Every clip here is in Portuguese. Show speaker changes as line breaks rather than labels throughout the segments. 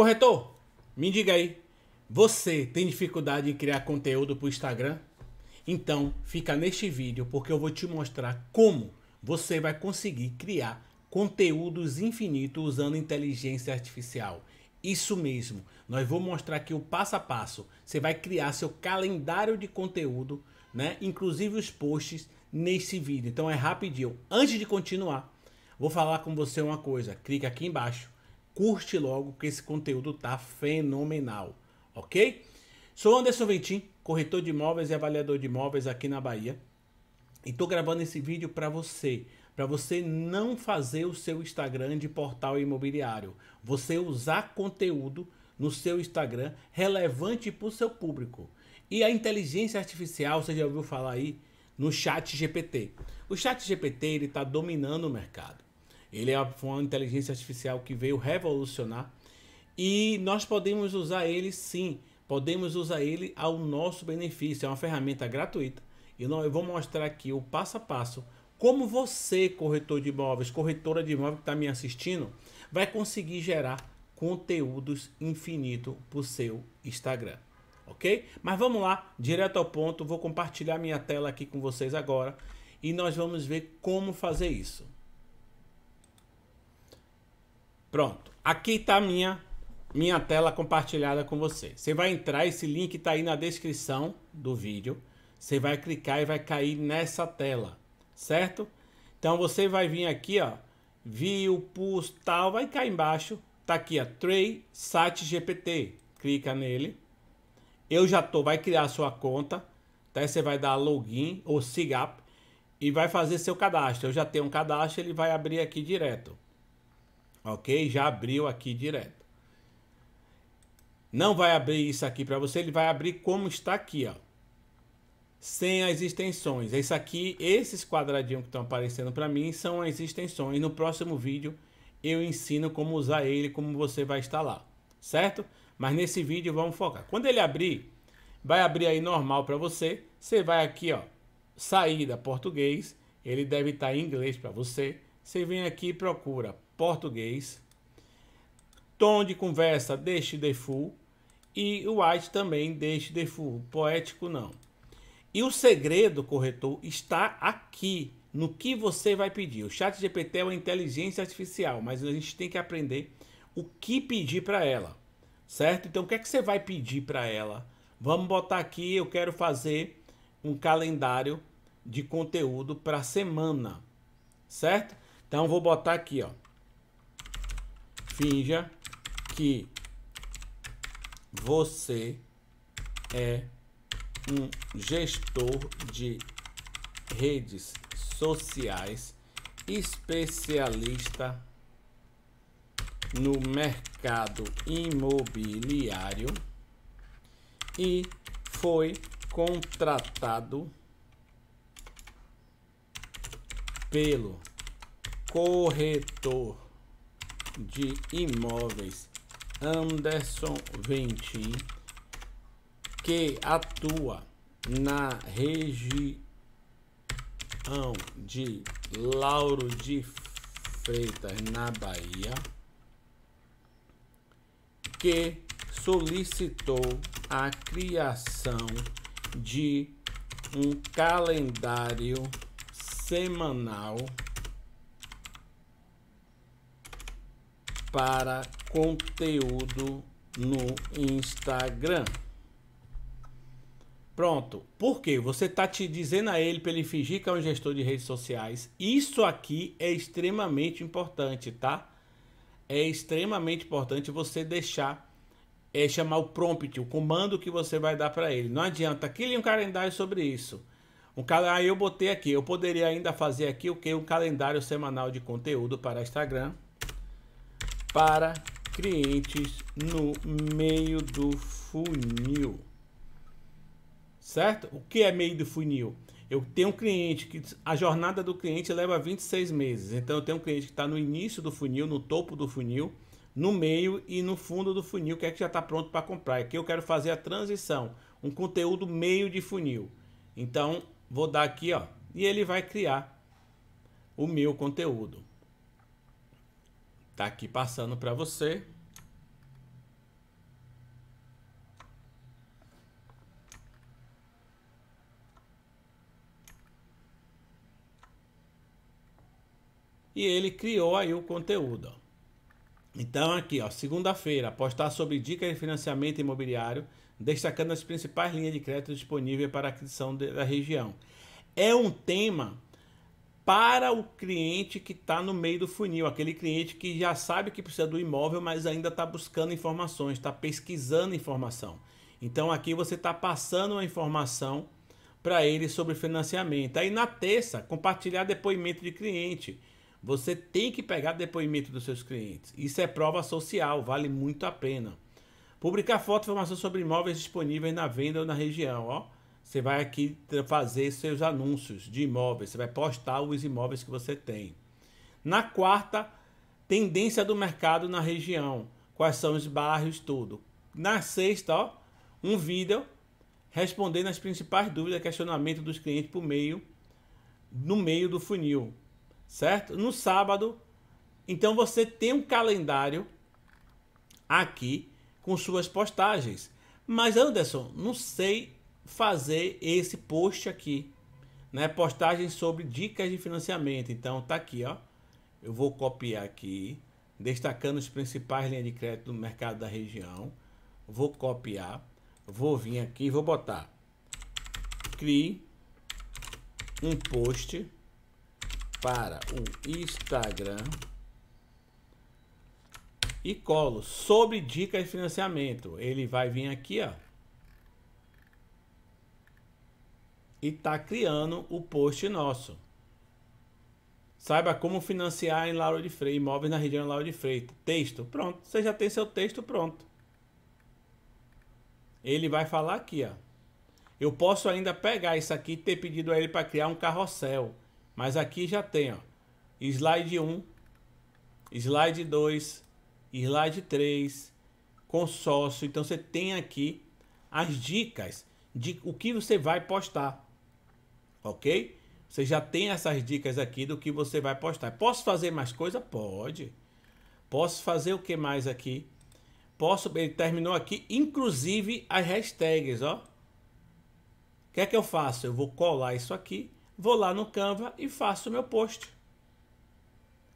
Corretor, me diga aí, você tem dificuldade em criar conteúdo para o Instagram? Então, fica neste vídeo porque eu vou te mostrar como você vai conseguir criar conteúdos infinitos usando inteligência artificial. Isso mesmo, nós vou mostrar aqui o passo a passo. Você vai criar seu calendário de conteúdo, né? Inclusive os posts nesse vídeo. Então é rapidinho. Antes de continuar, vou falar com você uma coisa. Clica aqui embaixo curte logo, que esse conteúdo tá fenomenal, ok? Sou Anderson Ventim, corretor de imóveis e avaliador de imóveis aqui na Bahia. E tô gravando esse vídeo para você, para você não fazer o seu Instagram de portal imobiliário. Você usar conteúdo no seu Instagram relevante para o seu público. E a inteligência artificial, você já ouviu falar aí no chat GPT. O chat GPT ele está dominando o mercado. Ele é uma inteligência artificial que veio revolucionar e nós podemos usar ele sim, podemos usar ele ao nosso benefício. É uma ferramenta gratuita. E eu vou mostrar aqui o passo a passo como você, corretor de imóveis, corretora de imóveis que está me assistindo, vai conseguir gerar conteúdos infinito para o seu Instagram. Ok? Mas vamos lá, direto ao ponto, vou compartilhar minha tela aqui com vocês agora e nós vamos ver como fazer isso. Pronto. Aqui está a minha, minha tela compartilhada com você. Você vai entrar, esse link está aí na descrição do vídeo. Você vai clicar e vai cair nessa tela, certo? Então você vai vir aqui, ó, view, push, tal, vai cair embaixo. Tá aqui, ó, Tray Sat GPT. Clica nele. Eu já tô, vai criar sua conta. Tá? Você vai dar login ou sigap e vai fazer seu cadastro. Eu já tenho um cadastro, ele vai abrir aqui direto ok? Já abriu aqui direto. Não vai abrir isso aqui para você, ele vai abrir como está aqui, ó. Sem as extensões. Isso aqui, esses quadradinhos que estão aparecendo para mim são as extensões. No próximo vídeo eu ensino como usar ele, como você vai instalar, certo? Mas nesse vídeo vamos focar. Quando ele abrir, vai abrir aí normal para você. Você vai aqui, ó, saída português, ele deve estar tá em inglês para você. Você vem aqui e procura português, tom de conversa deixe de full e o white também deixe de full, poético não. E o segredo, corretor, está aqui no que você vai pedir. O chat GPT é uma inteligência artificial, mas a gente tem que aprender o que pedir para ela, certo? Então, o que é que você vai pedir para ela? Vamos botar aqui, eu quero fazer um calendário de conteúdo para semana, certo? Então, vou botar aqui, ó finja que você é um gestor de redes sociais especialista no mercado imobiliário e foi contratado pelo corretor de imóveis Anderson Ventim que atua na região de Lauro de Freitas, na Bahia, que solicitou a criação de um calendário semanal para conteúdo no Instagram. Pronto. Por quê? Você tá te dizendo a ele para ele fingir que é um gestor de redes sociais. Isso aqui é extremamente importante, tá? É extremamente importante você deixar é chamar o prompt, o comando que você vai dar para ele. Não adianta aquele um calendário sobre isso. Um calendário ah, eu botei aqui, eu poderia ainda fazer aqui o que um calendário semanal de conteúdo para Instagram para clientes no meio do funil. Certo? O que é meio do funil? Eu tenho um cliente que a jornada do cliente leva 26 meses. Então eu tenho um cliente que está no início do funil, no topo do funil, no meio e no fundo do funil, que é que já está pronto para comprar. Aqui eu quero fazer a transição, um conteúdo meio de funil. Então vou dar aqui, ó, e ele vai criar o meu conteúdo. Tá aqui passando para você. E ele criou aí o conteúdo. Ó. Então aqui, ó, segunda-feira, apostar sobre dicas de financiamento imobiliário, destacando as principais linhas de crédito disponíveis para aquisição da região. É um tema para o cliente que está no meio do funil, aquele cliente que já sabe que precisa do imóvel, mas ainda está buscando informações, está pesquisando informação. Então aqui você está passando uma informação para ele sobre financiamento. Aí na terça, compartilhar depoimento de cliente. Você tem que pegar depoimento dos seus clientes. Isso é prova social, vale muito a pena. Publicar foto e informação sobre imóveis disponíveis na venda ou na região. Ó. Você vai aqui fazer seus anúncios de imóveis, você vai postar os imóveis que você tem. Na quarta, tendência do mercado na região, quais são os bairros, tudo. Na sexta, ó, um vídeo respondendo as principais dúvidas, questionamento dos clientes por meio, no meio do funil, certo? No sábado, então você tem um calendário aqui com suas postagens. Mas Anderson, não sei fazer esse post aqui, né? Postagem sobre dicas de financiamento. Então tá aqui, ó. Eu vou copiar aqui, destacando os principais linhas de crédito do mercado da região. Vou copiar, vou vir aqui e vou botar crie um post para o Instagram e colo sobre dicas de financiamento. Ele vai vir aqui, ó. e está criando o post nosso. Saiba como financiar em Lauro de Freitas, imóveis na região Lauro de Freitas. Texto, pronto. Você já tem seu texto pronto. Ele vai falar aqui, ó. Eu posso ainda pegar isso aqui e ter pedido a ele para criar um carrossel. Mas aqui já tem, ó. Slide 1, slide 2, slide 3, consórcio. Então você tem aqui as dicas de o que você vai postar. Ok? Você já tem essas dicas aqui do que você vai postar. Posso fazer mais coisa? Pode. Posso fazer o que mais aqui? Posso, ele terminou aqui, inclusive as hashtags, ó. O que é que eu faço? Eu vou colar isso aqui, vou lá no Canva e faço o meu post.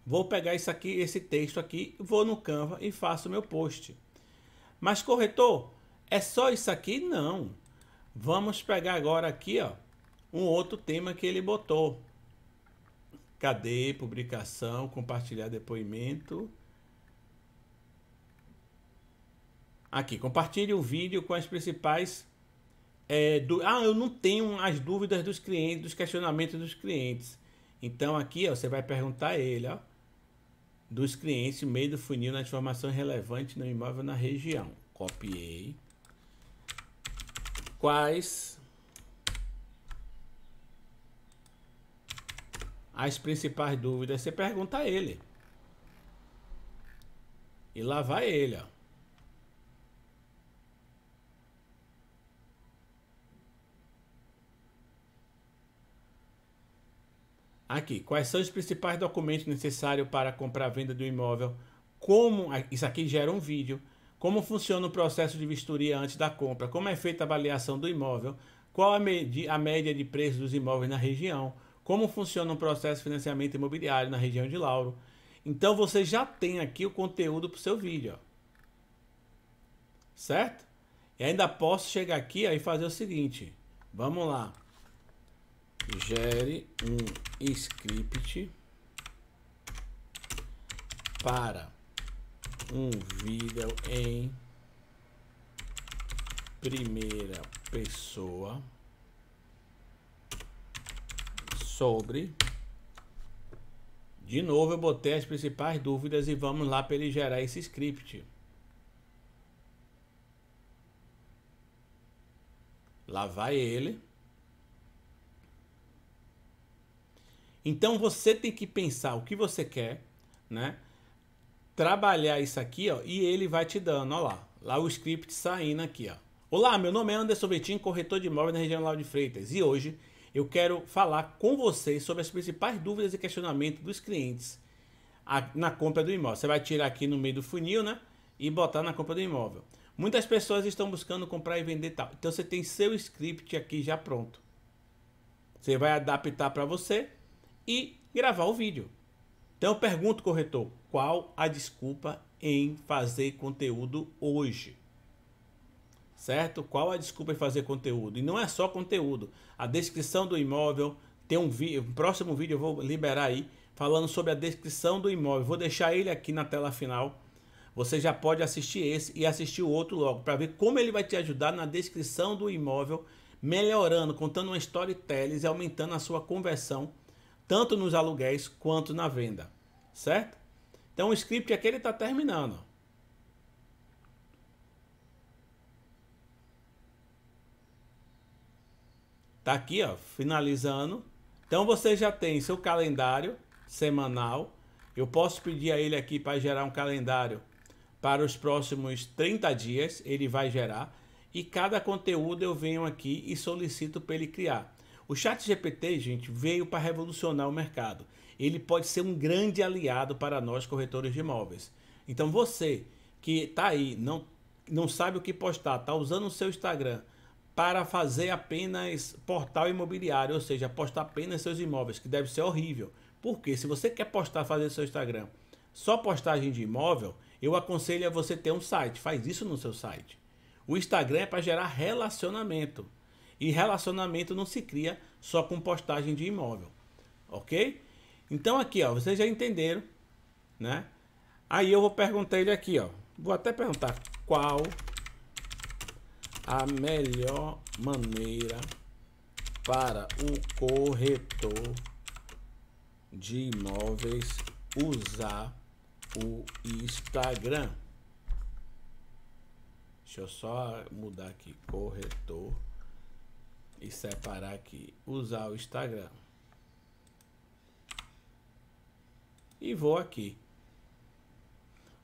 Vou pegar isso aqui, esse texto aqui, vou no Canva e faço o meu post. Mas corretor, é só isso aqui? Não. Vamos pegar agora aqui, ó um outro tema que ele botou. Cadê publicação, compartilhar depoimento? Aqui, compartilhe o vídeo com as principais. É, do... Ah, eu não tenho as dúvidas dos clientes, dos questionamentos dos clientes. Então aqui ó, você vai perguntar a ele, ó, dos clientes, meio do funil na informação relevante no imóvel na região. Copiei. Quais as principais dúvidas, você pergunta a ele. E lá vai ele, ó. Aqui, quais são os principais documentos necessários para comprar a venda do imóvel? Como ah, isso aqui gera um vídeo? Como funciona o processo de vistoria antes da compra? Como é feita a avaliação do imóvel? Qual a, a média de preço dos imóveis na região? como funciona o processo de financiamento imobiliário na região de Lauro. Então você já tem aqui o conteúdo para o seu vídeo. Ó. Certo? E ainda posso chegar aqui e fazer o seguinte. Vamos lá. Gere um script para um vídeo em primeira pessoa sobre. De novo, eu botei as principais dúvidas e vamos lá para ele gerar esse script. Lá vai ele. Então você tem que pensar o que você quer, né? Trabalhar isso aqui, ó, e ele vai te dando, ó lá, lá o script saindo aqui, ó. Olá, meu nome é Anderson Vitinho, corretor de imóveis na região Lauro de Freitas, e hoje eu quero falar com vocês sobre as principais dúvidas e questionamentos dos clientes na compra do imóvel. Você vai tirar aqui no meio do funil, né? E botar na compra do imóvel. Muitas pessoas estão buscando comprar e vender tal. Então você tem seu script aqui já pronto. Você vai adaptar para você e gravar o vídeo. Então eu pergunto, corretor, qual a desculpa em fazer conteúdo hoje? certo? Qual a desculpa em fazer conteúdo? E não é só conteúdo. A descrição do imóvel tem um vídeo, próximo vídeo eu vou liberar aí falando sobre a descrição do imóvel. Vou deixar ele aqui na tela final. Você já pode assistir esse e assistir o outro logo para ver como ele vai te ajudar na descrição do imóvel, melhorando, contando uma storytelling e aumentando a sua conversão tanto nos aluguéis quanto na venda, certo? Então o script aqui ele está terminando. Tá aqui, ó, finalizando. Então você já tem seu calendário semanal. Eu posso pedir a ele aqui para gerar um calendário para os próximos 30 dias, ele vai gerar. E cada conteúdo eu venho aqui e solicito para ele criar. O Chat GPT, gente, veio para revolucionar o mercado. Ele pode ser um grande aliado para nós corretores de imóveis. Então você que tá aí, não, não sabe o que postar, tá usando o seu Instagram para fazer apenas portal imobiliário, ou seja, postar apenas seus imóveis, que deve ser horrível. Porque se você quer postar, fazer seu Instagram só postagem de imóvel, eu aconselho a você ter um site. Faz isso no seu site. O Instagram é para gerar relacionamento. E relacionamento não se cria só com postagem de imóvel. Ok? Então aqui, ó, vocês já entenderam, né? Aí eu vou perguntar ele aqui, ó. Vou até perguntar qual a melhor maneira para o corretor de imóveis usar o Instagram. Deixa eu só mudar aqui corretor e separar aqui usar o Instagram. E vou aqui.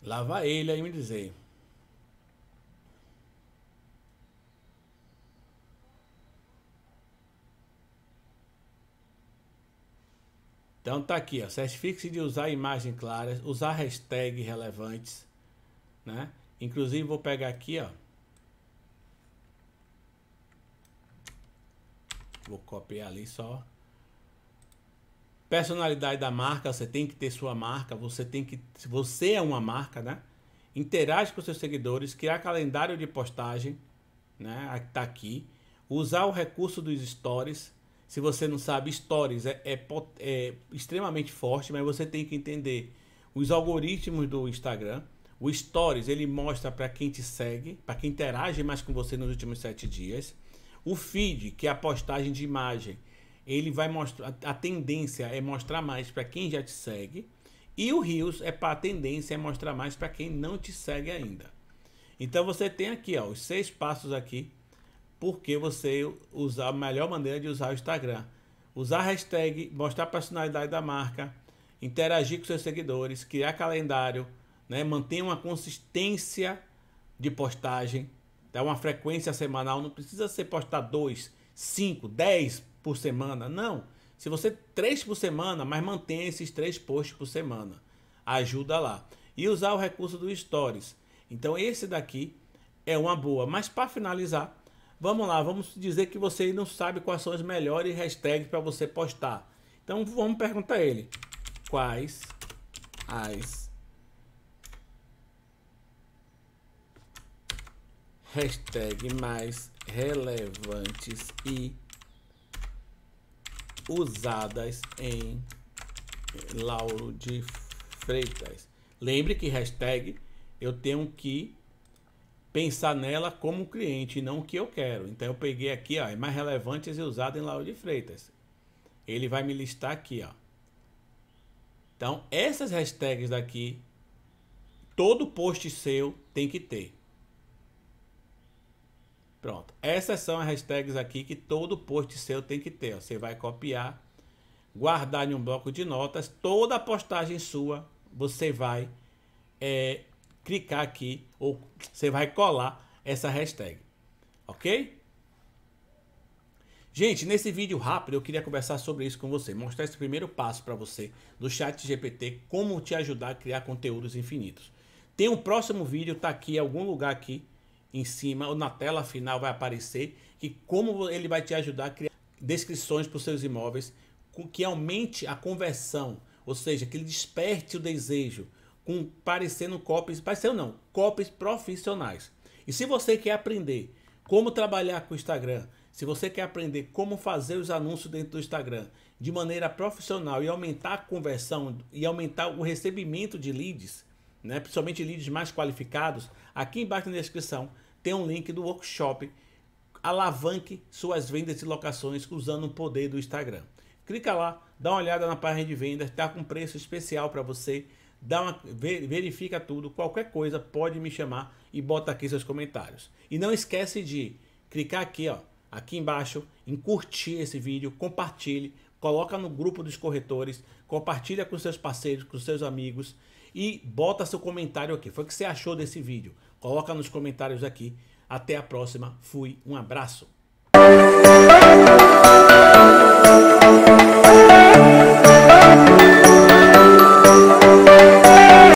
Lá vai ele aí me dizer. Então tá aqui, ó, certifique-se de usar imagens claras, usar hashtags relevantes, né? Inclusive vou pegar aqui, ó. Vou copiar ali só. Personalidade da marca, você tem que ter sua marca, você tem que se você é uma marca, né? Interage com seus seguidores, criar calendário de postagem, né? Tá aqui. Usar o recurso dos stories, se você não sabe, stories é, é, é extremamente forte, mas você tem que entender os algoritmos do Instagram. O Stories ele mostra para quem te segue, para quem interage mais com você nos últimos sete dias. O feed, que é a postagem de imagem, ele vai mostrar. A tendência é mostrar mais para quem já te segue. E o Rios é para a tendência é mostrar mais para quem não te segue ainda. Então você tem aqui ó, os seis passos aqui porque você usar a melhor maneira de usar o Instagram. Usar hashtag, mostrar a personalidade da marca, interagir com seus seguidores, criar calendário, né? manter uma consistência de postagem, dar uma frequência semanal. Não precisa ser postar 2, 5, 10 por semana, não. Se você três por semana, mas mantenha esses três posts por semana. Ajuda lá. E usar o recurso do Stories. Então esse daqui é uma boa. Mas para finalizar, Vamos lá, vamos dizer que você não sabe quais são as melhores hashtags para você postar. Então vamos perguntar a ele quais as hashtags mais relevantes e usadas em Lauro de Freitas. Lembre que hashtag eu tenho que pensar nela como um cliente e não o que eu quero. Então eu peguei aqui, ó, mais relevantes e usado em Lauro de Freitas. Ele vai me listar aqui, ó. Então, essas hashtags daqui, todo post seu tem que ter. Pronto. Essas são as hashtags aqui que todo post seu tem que ter. Você vai copiar, guardar em um bloco de notas. Toda postagem sua, você vai é, clicar aqui ou você vai colar essa hashtag, ok? Gente, nesse vídeo rápido eu queria conversar sobre isso com você, mostrar esse primeiro passo para você do Chat GPT, como te ajudar a criar conteúdos infinitos. Tem um próximo vídeo, tá aqui, algum lugar aqui em cima ou na tela final vai aparecer que como ele vai te ajudar a criar descrições para os seus imóveis, que aumente a conversão, ou seja, que ele desperte o desejo com parecendo copies, parecendo não, copies profissionais. E se você quer aprender como trabalhar com o Instagram, se você quer aprender como fazer os anúncios dentro do Instagram de maneira profissional e aumentar a conversão e aumentar o recebimento de leads, né, principalmente leads mais qualificados, aqui embaixo na descrição tem um link do workshop Alavanque suas vendas e locações usando o poder do Instagram. Clica lá, dá uma olhada na página de vendas, está com preço especial para você dá uma, verifica tudo, qualquer coisa pode me chamar e bota aqui seus comentários. E não esquece de clicar aqui, ó, aqui embaixo, em curtir esse vídeo, compartilhe, coloca no grupo dos corretores, compartilha com seus parceiros, com seus amigos e bota seu comentário aqui. Foi o que você achou desse vídeo? Coloca nos comentários aqui. Até a próxima. Fui, um abraço.